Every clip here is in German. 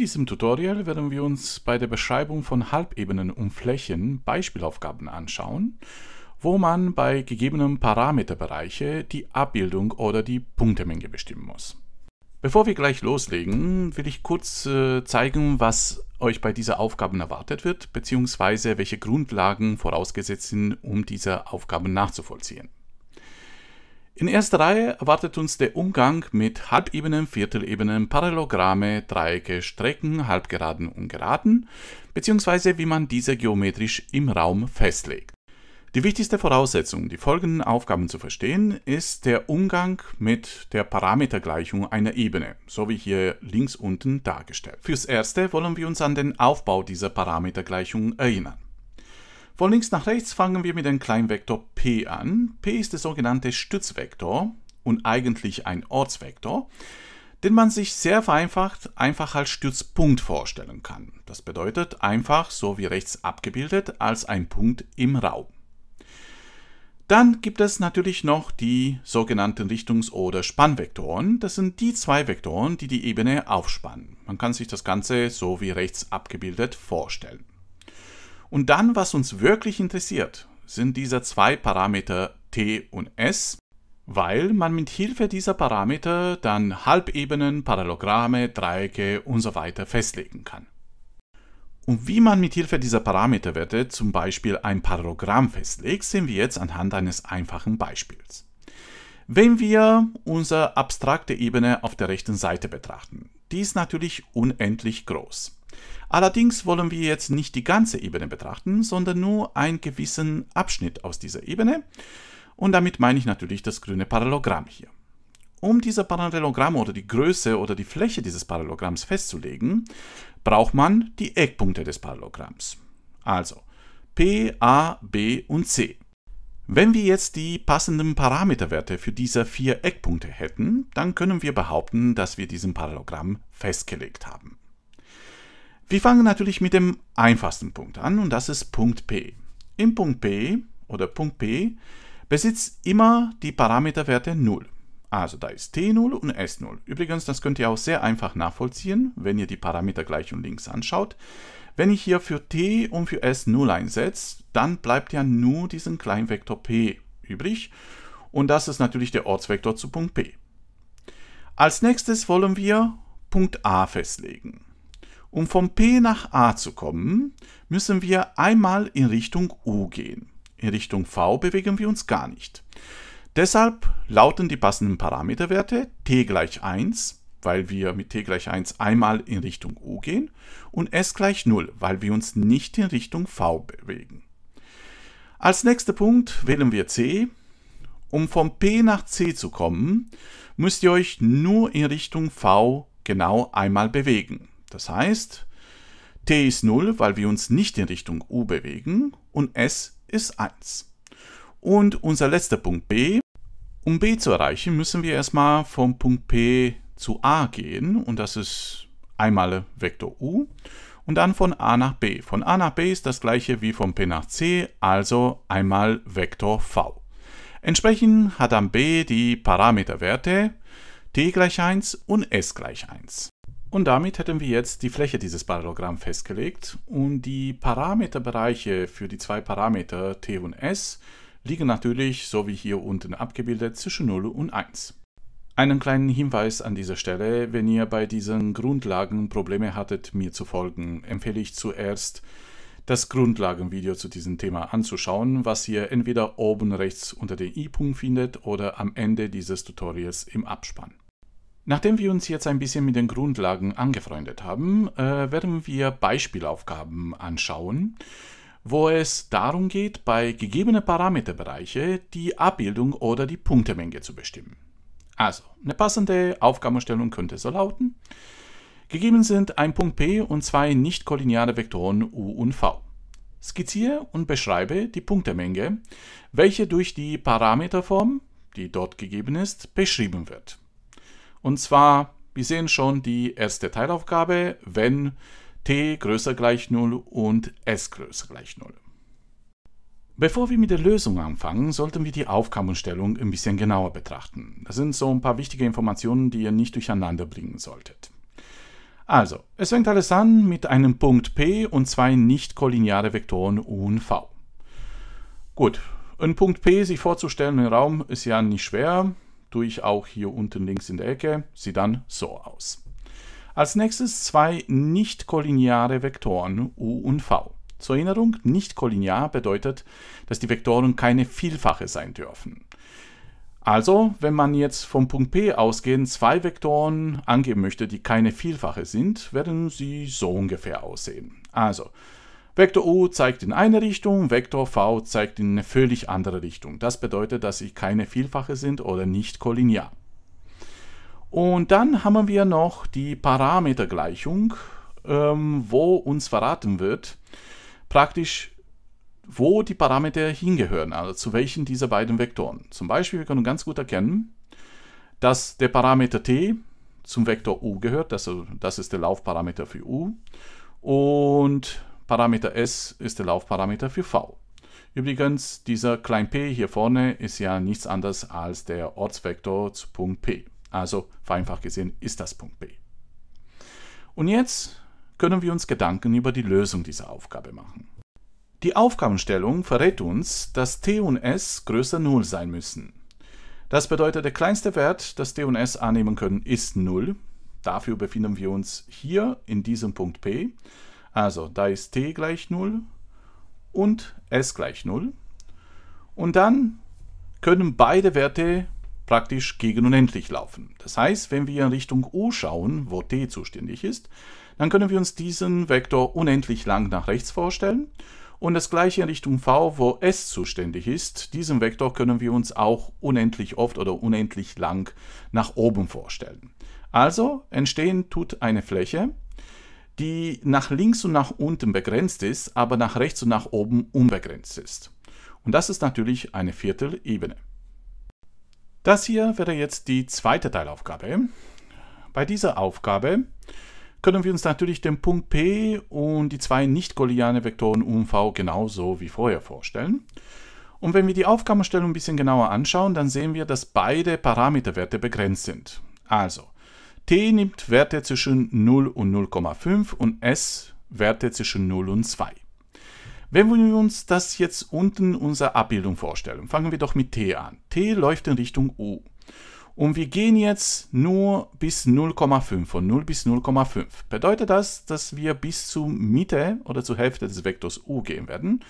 diesem Tutorial werden wir uns bei der Beschreibung von Halbebenen und Flächen Beispielaufgaben anschauen, wo man bei gegebenen Parameterbereiche die Abbildung oder die Punktemenge bestimmen muss. Bevor wir gleich loslegen, will ich kurz äh, zeigen, was euch bei dieser Aufgaben erwartet wird, beziehungsweise welche Grundlagen vorausgesetzt sind, um diese Aufgaben nachzuvollziehen. In erster Reihe erwartet uns der Umgang mit Halbebenen, Viertelebenen, Parallelogramme, Dreiecke, Strecken, Halbgeraden und Geraden, beziehungsweise wie man diese geometrisch im Raum festlegt. Die wichtigste Voraussetzung, die folgenden Aufgaben zu verstehen, ist der Umgang mit der Parametergleichung einer Ebene, so wie hier links unten dargestellt. Fürs Erste wollen wir uns an den Aufbau dieser Parametergleichung erinnern. Von links nach rechts fangen wir mit dem kleinen Vektor p an. p ist der sogenannte Stützvektor und eigentlich ein Ortsvektor, den man sich sehr vereinfacht einfach als Stützpunkt vorstellen kann. Das bedeutet einfach, so wie rechts abgebildet, als ein Punkt im Raum. Dann gibt es natürlich noch die sogenannten Richtungs- oder Spannvektoren. Das sind die zwei Vektoren, die die Ebene aufspannen. Man kann sich das Ganze so wie rechts abgebildet vorstellen. Und dann, was uns wirklich interessiert, sind diese zwei Parameter t und s, weil man mit Hilfe dieser Parameter dann Halbebenen, Parallelogramme, Dreiecke und so weiter festlegen kann. Und wie man mit Hilfe dieser Parameterwerte zum Beispiel ein Parallelogramm festlegt, sehen wir jetzt anhand eines einfachen Beispiels. Wenn wir unsere abstrakte Ebene auf der rechten Seite betrachten, die ist natürlich unendlich groß. Allerdings wollen wir jetzt nicht die ganze Ebene betrachten, sondern nur einen gewissen Abschnitt aus dieser Ebene. Und damit meine ich natürlich das grüne Parallelogramm hier. Um dieses Parallelogramm oder die Größe oder die Fläche dieses Parallelogramms festzulegen, braucht man die Eckpunkte des Parallelogramms. Also P, A, B und C. Wenn wir jetzt die passenden Parameterwerte für diese vier Eckpunkte hätten, dann können wir behaupten, dass wir diesen Parallelogramm festgelegt haben. Wir fangen natürlich mit dem einfachsten Punkt an und das ist Punkt P. Im Punkt P oder Punkt P besitzt immer die Parameterwerte 0. Also da ist T0 und S0. Übrigens, das könnt ihr auch sehr einfach nachvollziehen, wenn ihr die Parametergleichung links anschaut. Wenn ich hier für T und für S 0 einsetze, dann bleibt ja nur diesen kleinen Vektor P übrig. Und das ist natürlich der Ortsvektor zu Punkt P. Als nächstes wollen wir Punkt A festlegen. Um vom P nach A zu kommen, müssen wir einmal in Richtung U gehen. In Richtung V bewegen wir uns gar nicht. Deshalb lauten die passenden Parameterwerte t gleich 1, weil wir mit t gleich 1 einmal in Richtung U gehen, und s gleich 0, weil wir uns nicht in Richtung V bewegen. Als nächster Punkt wählen wir c. Um vom p nach c zu kommen, müsst ihr euch nur in Richtung V genau einmal bewegen. Das heißt, t ist 0, weil wir uns nicht in Richtung u bewegen und s ist 1. Und unser letzter Punkt b. Um b zu erreichen, müssen wir erstmal vom Punkt p zu a gehen und das ist einmal Vektor u und dann von a nach b. Von a nach b ist das gleiche wie von p nach c, also einmal Vektor v. Entsprechend hat dann b die Parameterwerte t gleich 1 und s gleich 1. Und damit hätten wir jetzt die Fläche dieses Parallelogramm festgelegt und die Parameterbereiche für die zwei Parameter t und s liegen natürlich, so wie hier unten abgebildet, zwischen 0 und 1. Einen kleinen Hinweis an dieser Stelle, wenn ihr bei diesen Grundlagen Probleme hattet, mir zu folgen, empfehle ich zuerst das Grundlagenvideo zu diesem Thema anzuschauen, was ihr entweder oben rechts unter den i-Punkt findet oder am Ende dieses Tutorials im Abspann. Nachdem wir uns jetzt ein bisschen mit den Grundlagen angefreundet haben, äh, werden wir Beispielaufgaben anschauen, wo es darum geht, bei gegebenen Parameterbereiche die Abbildung oder die Punktemenge zu bestimmen. Also, eine passende Aufgabenstellung könnte so lauten. Gegeben sind ein Punkt P und zwei nicht-kollineare Vektoren U und V. Skizziere und beschreibe die Punktemenge, welche durch die Parameterform, die dort gegeben ist, beschrieben wird. Und zwar, wir sehen schon die erste Teilaufgabe, wenn t größer gleich 0 und s größer gleich 0. Bevor wir mit der Lösung anfangen, sollten wir die Aufgabenstellung ein bisschen genauer betrachten. Das sind so ein paar wichtige Informationen, die ihr nicht durcheinander bringen solltet. Also, es fängt alles an mit einem Punkt P und zwei nicht kollineare Vektoren U und V. Gut, ein Punkt P sich vorzustellen im Raum ist ja nicht schwer tue ich auch hier unten links in der Ecke. Sieht dann so aus. Als nächstes zwei nicht kollineare Vektoren u und v. Zur Erinnerung, nicht kollinear bedeutet, dass die Vektoren keine Vielfache sein dürfen. Also, wenn man jetzt vom Punkt P ausgehend zwei Vektoren angeben möchte, die keine Vielfache sind, werden sie so ungefähr aussehen. Also, Vektor u zeigt in eine Richtung, Vektor v zeigt in eine völlig andere Richtung. Das bedeutet, dass sie keine Vielfache sind oder nicht kollinear. Und dann haben wir noch die Parametergleichung, ähm, wo uns verraten wird, praktisch wo die Parameter hingehören, also zu welchen dieser beiden Vektoren. Zum Beispiel, wir können ganz gut erkennen, dass der Parameter t zum Vektor u gehört, also das ist der Laufparameter für u. Und Parameter s ist der Laufparameter für v. Übrigens, dieser klein p hier vorne ist ja nichts anderes als der Ortsvektor zu Punkt p. Also vereinfacht gesehen ist das Punkt p. Und jetzt können wir uns Gedanken über die Lösung dieser Aufgabe machen. Die Aufgabenstellung verrät uns, dass t und s größer 0 sein müssen. Das bedeutet, der kleinste Wert, das t und s annehmen können, ist 0. Dafür befinden wir uns hier in diesem Punkt p. Also da ist t gleich 0 und s gleich 0. Und dann können beide Werte praktisch gegen unendlich laufen. Das heißt, wenn wir in Richtung u schauen, wo t zuständig ist, dann können wir uns diesen Vektor unendlich lang nach rechts vorstellen. Und das gleiche in Richtung v, wo s zuständig ist, diesen Vektor können wir uns auch unendlich oft oder unendlich lang nach oben vorstellen. Also entstehen tut eine Fläche, die nach links und nach unten begrenzt ist, aber nach rechts und nach oben unbegrenzt ist. Und das ist natürlich eine Viertelebene. Das hier wäre jetzt die zweite Teilaufgabe. Bei dieser Aufgabe können wir uns natürlich den Punkt P und die zwei nicht-kolliane Vektoren U V genauso wie vorher vorstellen. Und wenn wir die Aufgabenstellung ein bisschen genauer anschauen, dann sehen wir, dass beide Parameterwerte begrenzt sind. Also, t nimmt Werte zwischen 0 und 0,5 und s Werte zwischen 0 und 2. Wenn wir uns das jetzt unten unserer Abbildung vorstellen, fangen wir doch mit t an. t läuft in Richtung u. Und wir gehen jetzt nur bis 0,5, von 0 bis 0,5. Bedeutet das, dass wir bis zur Mitte oder zur Hälfte des Vektors u gehen werden.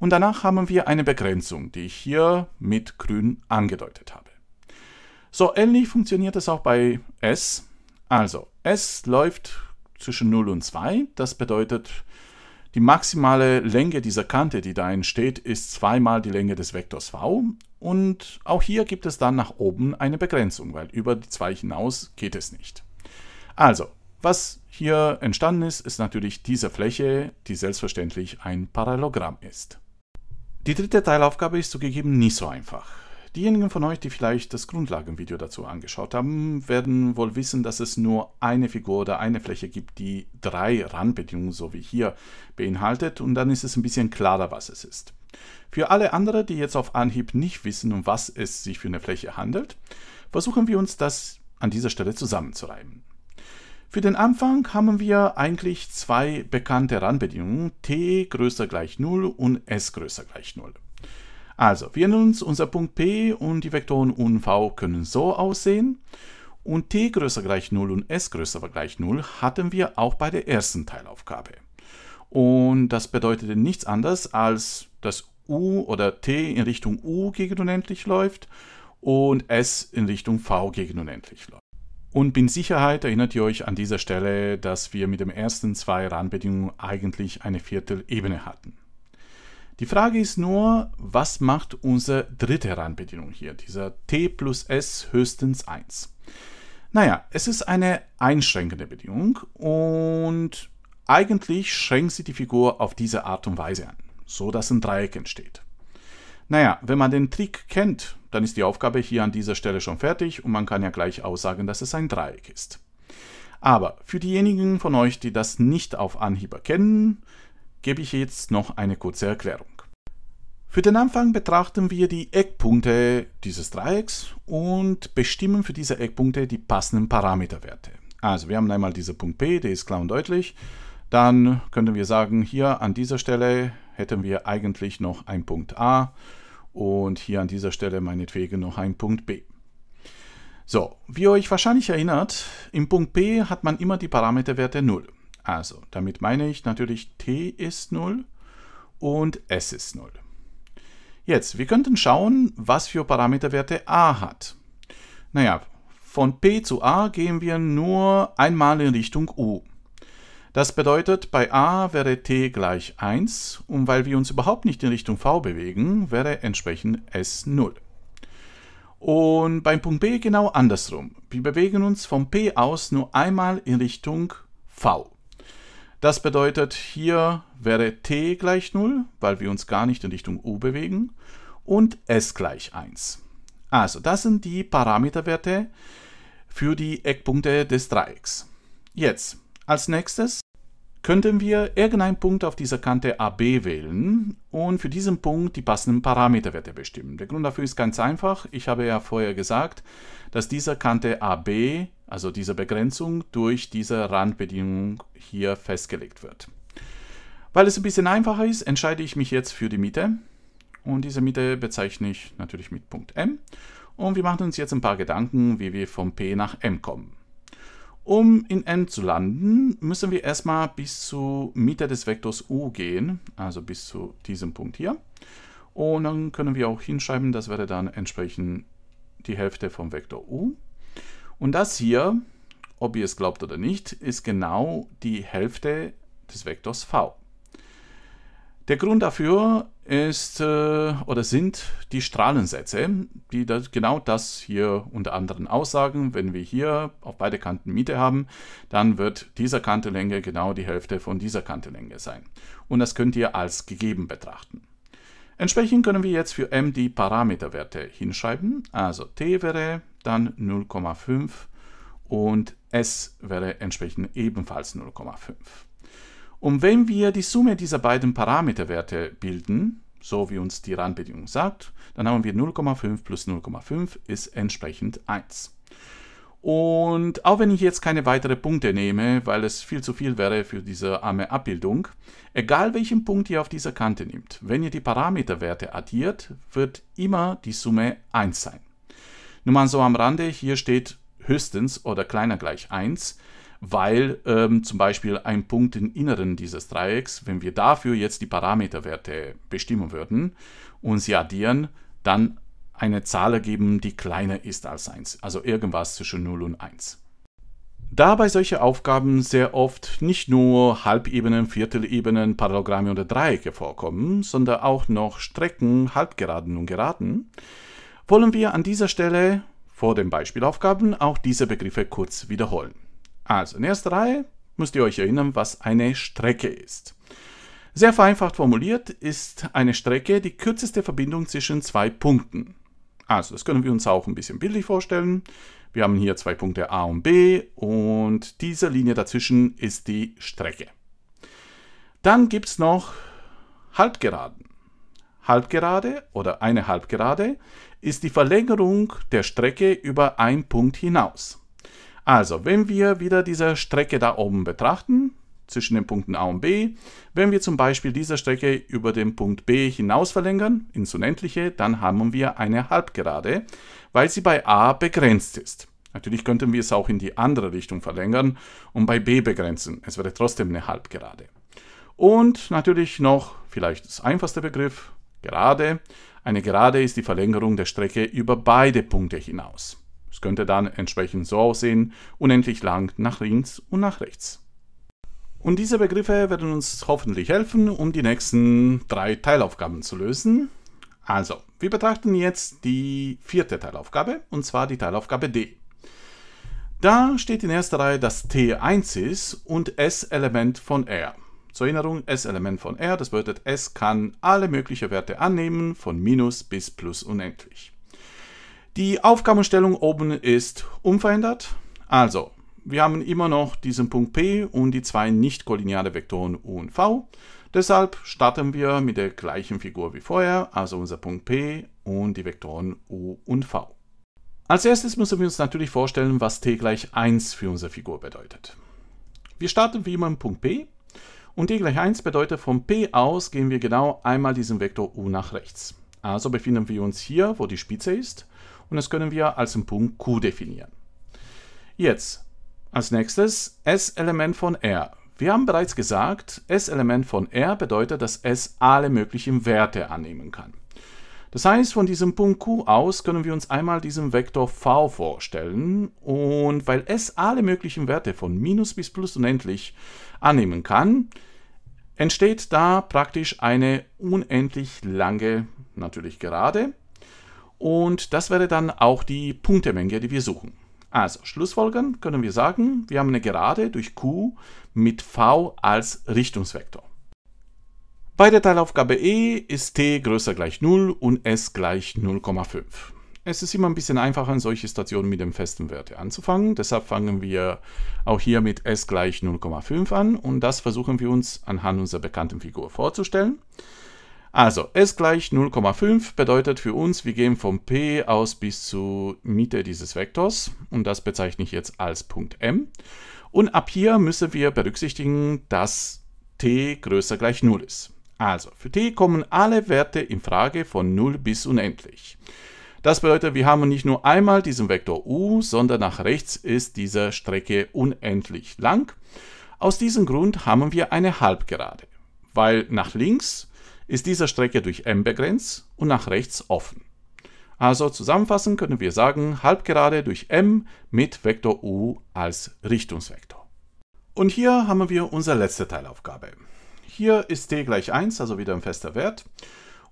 Und danach haben wir eine Begrenzung, die ich hier mit grün angedeutet habe. So ähnlich funktioniert es auch bei s. Also, S läuft zwischen 0 und 2. Das bedeutet, die maximale Länge dieser Kante, die da entsteht, ist zweimal die Länge des Vektors v. Und auch hier gibt es dann nach oben eine Begrenzung, weil über die 2 hinaus geht es nicht. Also, was hier entstanden ist, ist natürlich diese Fläche, die selbstverständlich ein Parallelogramm ist. Die dritte Teilaufgabe ist zugegeben nicht so einfach. Diejenigen von euch, die vielleicht das Grundlagenvideo dazu angeschaut haben, werden wohl wissen, dass es nur eine Figur oder eine Fläche gibt, die drei Randbedingungen, so wie hier, beinhaltet und dann ist es ein bisschen klarer, was es ist. Für alle anderen, die jetzt auf Anhieb nicht wissen, um was es sich für eine Fläche handelt, versuchen wir uns das an dieser Stelle zusammenzureiben. Für den Anfang haben wir eigentlich zwei bekannte Randbedingungen, t größer gleich 0 und s größer gleich 0. Also, wir erinnern uns, unser Punkt P und die Vektoren U und V können so aussehen. Und t größer gleich 0 und s größer gleich 0 hatten wir auch bei der ersten Teilaufgabe. Und das bedeutete nichts anderes, als dass u oder t in Richtung u gegen unendlich läuft und s in Richtung v gegen unendlich läuft. Und bin Sicherheit erinnert ihr euch an dieser Stelle, dass wir mit den ersten zwei Randbedingungen eigentlich eine Viertelebene hatten. Die Frage ist nur, was macht unsere dritte Randbedingung hier, dieser t plus s höchstens 1? Naja, es ist eine einschränkende Bedingung und eigentlich schränkt sie die Figur auf diese Art und Weise an, so dass ein Dreieck entsteht. Naja, wenn man den Trick kennt, dann ist die Aufgabe hier an dieser Stelle schon fertig und man kann ja gleich aussagen, dass es ein Dreieck ist. Aber für diejenigen von euch, die das nicht auf Anhieber kennen, gebe ich jetzt noch eine kurze Erklärung. Für den Anfang betrachten wir die Eckpunkte dieses Dreiecks und bestimmen für diese Eckpunkte die passenden Parameterwerte. Also wir haben einmal diesen Punkt P, der ist klar und deutlich. Dann könnten wir sagen, hier an dieser Stelle hätten wir eigentlich noch einen Punkt A und hier an dieser Stelle meinetwegen noch einen Punkt B. So, wie ihr euch wahrscheinlich erinnert, im Punkt P hat man immer die Parameterwerte 0. Also, damit meine ich natürlich t ist 0 und s ist 0. Jetzt, wir könnten schauen, was für Parameterwerte a hat. Naja, von p zu a gehen wir nur einmal in Richtung u. Das bedeutet, bei a wäre t gleich 1 und weil wir uns überhaupt nicht in Richtung v bewegen, wäre entsprechend s 0. Und beim Punkt b genau andersrum. Wir bewegen uns von p aus nur einmal in Richtung v. Das bedeutet, hier wäre t gleich 0, weil wir uns gar nicht in Richtung u bewegen, und s gleich 1. Also, das sind die Parameterwerte für die Eckpunkte des Dreiecks. Jetzt, als nächstes könnten wir irgendeinen Punkt auf dieser Kante AB wählen und für diesen Punkt die passenden Parameterwerte bestimmen. Der Grund dafür ist ganz einfach. Ich habe ja vorher gesagt, dass dieser Kante AB also diese Begrenzung durch diese Randbedingung hier festgelegt wird. Weil es ein bisschen einfacher ist, entscheide ich mich jetzt für die Mitte. Und diese Mitte bezeichne ich natürlich mit Punkt M. Und wir machen uns jetzt ein paar Gedanken, wie wir vom P nach M kommen. Um in M zu landen, müssen wir erstmal bis zur Mitte des Vektors U gehen, also bis zu diesem Punkt hier. Und dann können wir auch hinschreiben, das wäre dann entsprechend die Hälfte vom Vektor U. Und das hier, ob ihr es glaubt oder nicht, ist genau die Hälfte des Vektors v. Der Grund dafür ist äh, oder sind die Strahlensätze, die das, genau das hier unter anderem aussagen. Wenn wir hier auf beide Kanten Miete haben, dann wird dieser Kantelänge genau die Hälfte von dieser Kantelänge sein. Und das könnt ihr als gegeben betrachten. Entsprechend können wir jetzt für m die Parameterwerte hinschreiben. Also t wäre dann 0,5 und s wäre entsprechend ebenfalls 0,5. Und wenn wir die Summe dieser beiden Parameterwerte bilden, so wie uns die Randbedingung sagt, dann haben wir 0,5 plus 0,5 ist entsprechend 1. Und auch wenn ich jetzt keine weiteren Punkte nehme, weil es viel zu viel wäre für diese arme Abbildung, egal welchen Punkt ihr auf dieser Kante nehmt, wenn ihr die Parameterwerte addiert, wird immer die Summe 1 sein. Nur mal so am Rande, hier steht höchstens oder kleiner gleich 1, weil ähm, zum Beispiel ein Punkt im Inneren dieses Dreiecks, wenn wir dafür jetzt die Parameterwerte bestimmen würden und sie addieren, dann eine Zahl ergeben, die kleiner ist als 1, also irgendwas zwischen 0 und 1. Da bei solchen Aufgaben sehr oft nicht nur Halbebenen, Viertelebenen, Parallelogramme oder Dreiecke vorkommen, sondern auch noch Strecken, Halbgeraden und Geraden, wollen wir an dieser Stelle vor den Beispielaufgaben auch diese Begriffe kurz wiederholen. Also in erster Reihe müsst ihr euch erinnern, was eine Strecke ist. Sehr vereinfacht formuliert ist eine Strecke die kürzeste Verbindung zwischen zwei Punkten. Also das können wir uns auch ein bisschen bildlich vorstellen. Wir haben hier zwei Punkte A und B und diese Linie dazwischen ist die Strecke. Dann gibt es noch Halbgeraden. Halbgerade oder eine Halbgerade ist die Verlängerung der Strecke über einen Punkt hinaus. Also, wenn wir wieder diese Strecke da oben betrachten, zwischen den Punkten A und B, wenn wir zum Beispiel diese Strecke über den Punkt B hinaus verlängern, ins Unendliche, dann haben wir eine Halbgerade, weil sie bei A begrenzt ist. Natürlich könnten wir es auch in die andere Richtung verlängern und bei B begrenzen. Es wäre trotzdem eine Halbgerade. Und natürlich noch, vielleicht das einfachste Begriff, Gerade. Eine Gerade ist die Verlängerung der Strecke über beide Punkte hinaus. Es könnte dann entsprechend so aussehen, unendlich lang nach links und nach rechts. Und diese Begriffe werden uns hoffentlich helfen, um die nächsten drei Teilaufgaben zu lösen. Also, wir betrachten jetzt die vierte Teilaufgabe, und zwar die Teilaufgabe D. Da steht in erster Reihe, dass T1 ist und S Element von R. Zur Erinnerung, S-Element von R, das bedeutet, S kann alle möglichen Werte annehmen, von Minus bis Plus unendlich. Die Aufgabenstellung oben ist unverändert. Also, wir haben immer noch diesen Punkt P und die zwei nicht kollinearen Vektoren U und V. Deshalb starten wir mit der gleichen Figur wie vorher, also unser Punkt P und die Vektoren U und V. Als erstes müssen wir uns natürlich vorstellen, was t gleich 1 für unsere Figur bedeutet. Wir starten wie immer im Punkt P und t gleich 1 bedeutet, von p aus gehen wir genau einmal diesen Vektor u nach rechts. Also befinden wir uns hier, wo die Spitze ist, und das können wir als einen Punkt q definieren. Jetzt, als nächstes, s-Element von r. Wir haben bereits gesagt, s-Element von R bedeutet, dass s alle möglichen Werte annehmen kann. Das heißt, von diesem Punkt Q aus können wir uns einmal diesen Vektor V vorstellen und weil S alle möglichen Werte von minus bis plus unendlich annehmen kann, entsteht da praktisch eine unendlich lange, natürlich gerade, und das wäre dann auch die Punktemenge, die wir suchen. Also, schlussfolgern können wir sagen, wir haben eine Gerade durch Q mit V als Richtungsvektor. Bei der Teilaufgabe E ist t größer gleich 0 und s gleich 0,5. Es ist immer ein bisschen einfacher, in solche Stationen mit dem festen Wert anzufangen. Deshalb fangen wir auch hier mit s gleich 0,5 an und das versuchen wir uns anhand unserer bekannten Figur vorzustellen. Also, s gleich 0,5 bedeutet für uns, wir gehen vom p aus bis zur Mitte dieses Vektors und das bezeichne ich jetzt als Punkt m. Und ab hier müssen wir berücksichtigen, dass t größer gleich 0 ist. Also, für t kommen alle Werte in Frage von 0 bis unendlich. Das bedeutet, wir haben nicht nur einmal diesen Vektor u, sondern nach rechts ist diese Strecke unendlich lang. Aus diesem Grund haben wir eine Halbgerade, weil nach links ist diese Strecke durch m begrenzt und nach rechts offen. Also zusammenfassend können wir sagen, Halbgerade durch m mit Vektor u als Richtungsvektor. Und hier haben wir unsere letzte Teilaufgabe. Hier ist t gleich 1, also wieder ein fester Wert.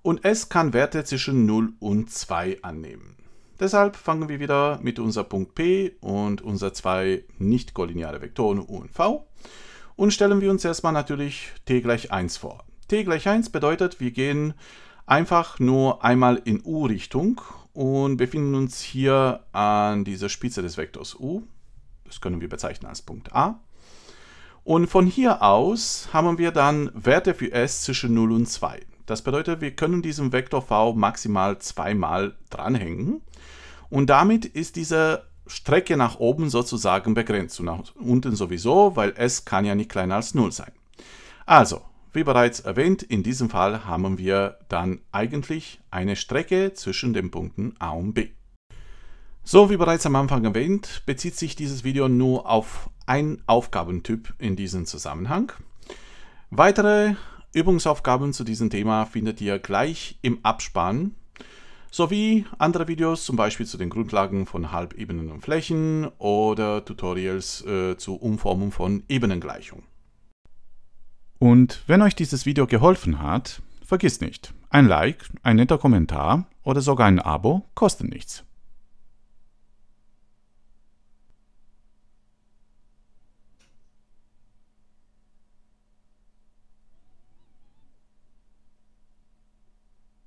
Und s kann Werte zwischen 0 und 2 annehmen. Deshalb fangen wir wieder mit unserem Punkt P und unser zwei nicht kollineare Vektoren U und V. Und stellen wir uns erstmal natürlich t gleich 1 vor. t gleich 1 bedeutet, wir gehen einfach nur einmal in U-Richtung und befinden uns hier an dieser Spitze des Vektors U. Das können wir bezeichnen als Punkt A. Und von hier aus haben wir dann Werte für s zwischen 0 und 2. Das bedeutet, wir können diesem Vektor v maximal zweimal dranhängen. Und damit ist diese Strecke nach oben sozusagen begrenzt und nach unten sowieso, weil s kann ja nicht kleiner als 0 sein. Also, wie bereits erwähnt, in diesem Fall haben wir dann eigentlich eine Strecke zwischen den Punkten a und b. So, wie bereits am Anfang erwähnt, bezieht sich dieses Video nur auf einen Aufgabentyp in diesem Zusammenhang. Weitere Übungsaufgaben zu diesem Thema findet ihr gleich im Abspann, sowie andere Videos, zum Beispiel zu den Grundlagen von Halbebenen und Flächen oder Tutorials äh, zu Umformung von Ebenengleichungen. Und wenn euch dieses Video geholfen hat, vergisst nicht, ein Like, ein netter Kommentar oder sogar ein Abo kosten nichts.